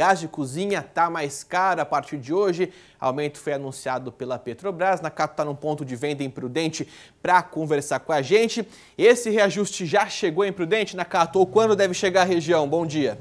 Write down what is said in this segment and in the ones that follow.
Gás de cozinha está mais caro a partir de hoje. Aumento foi anunciado pela Petrobras. Na Cato está num ponto de venda imprudente para conversar com a gente. Esse reajuste já chegou em Prudente, na Cato? Ou quando deve chegar à região? Bom dia.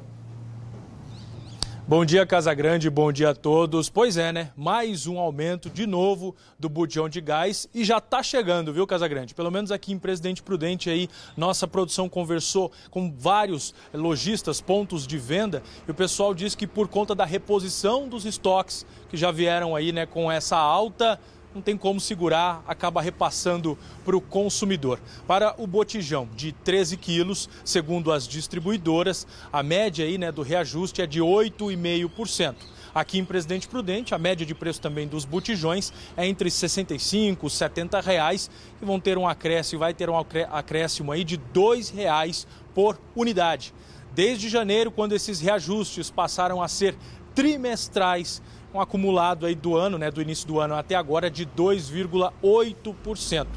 Bom dia, Casa Grande, bom dia a todos. Pois é, né? Mais um aumento de novo do budião de gás e já tá chegando, viu, Casa Grande? Pelo menos aqui em Presidente Prudente aí, nossa produção conversou com vários lojistas, pontos de venda, e o pessoal diz que por conta da reposição dos estoques que já vieram aí, né, com essa alta não tem como segurar, acaba repassando para o consumidor. Para o botijão de 13 quilos, segundo as distribuidoras, a média aí, né, do reajuste é de 8,5%. Aqui em Presidente Prudente, a média de preço também dos botijões é entre 65 e 70 reais e vão ter um acréscimo, vai ter um acréscimo aí de R$ reais por unidade. Desde janeiro, quando esses reajustes passaram a ser trimestrais, um acumulado aí do ano, né, do início do ano até agora, de 2,8%.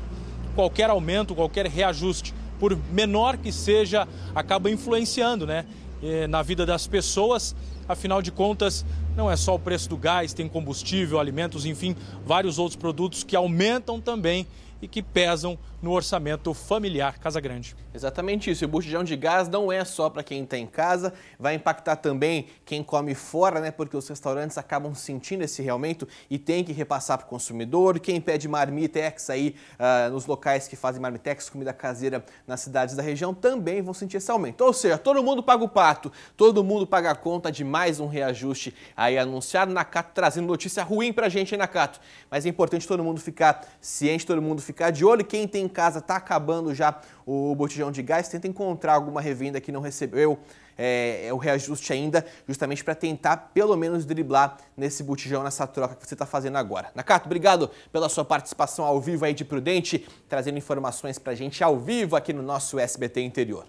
Qualquer aumento, qualquer reajuste, por menor que seja, acaba influenciando né, eh, na vida das pessoas Afinal de contas, não é só o preço do gás, tem combustível, alimentos, enfim, vários outros produtos que aumentam também e que pesam no orçamento familiar Casa Grande. Exatamente isso. E o botijão de gás não é só para quem está em casa, vai impactar também quem come fora, né? Porque os restaurantes acabam sentindo esse aumento e tem que repassar para o consumidor. Quem pede marmitex aí ah, nos locais que fazem marmitex, comida caseira nas cidades da região, também vão sentir esse aumento. Ou seja, todo mundo paga o pato, todo mundo paga a conta de mais mais um reajuste aí anunciado. Nakato trazendo notícia ruim pra gente, hein, Nakato? Mas é importante todo mundo ficar ciente, todo mundo ficar de olho. Quem tem em casa tá acabando já o botijão de gás, tenta encontrar alguma revenda que não recebeu é, é, o reajuste ainda, justamente para tentar pelo menos driblar nesse botijão, nessa troca que você está fazendo agora. Nakato, obrigado pela sua participação ao vivo aí de Prudente, trazendo informações para a gente ao vivo aqui no nosso SBT Interior.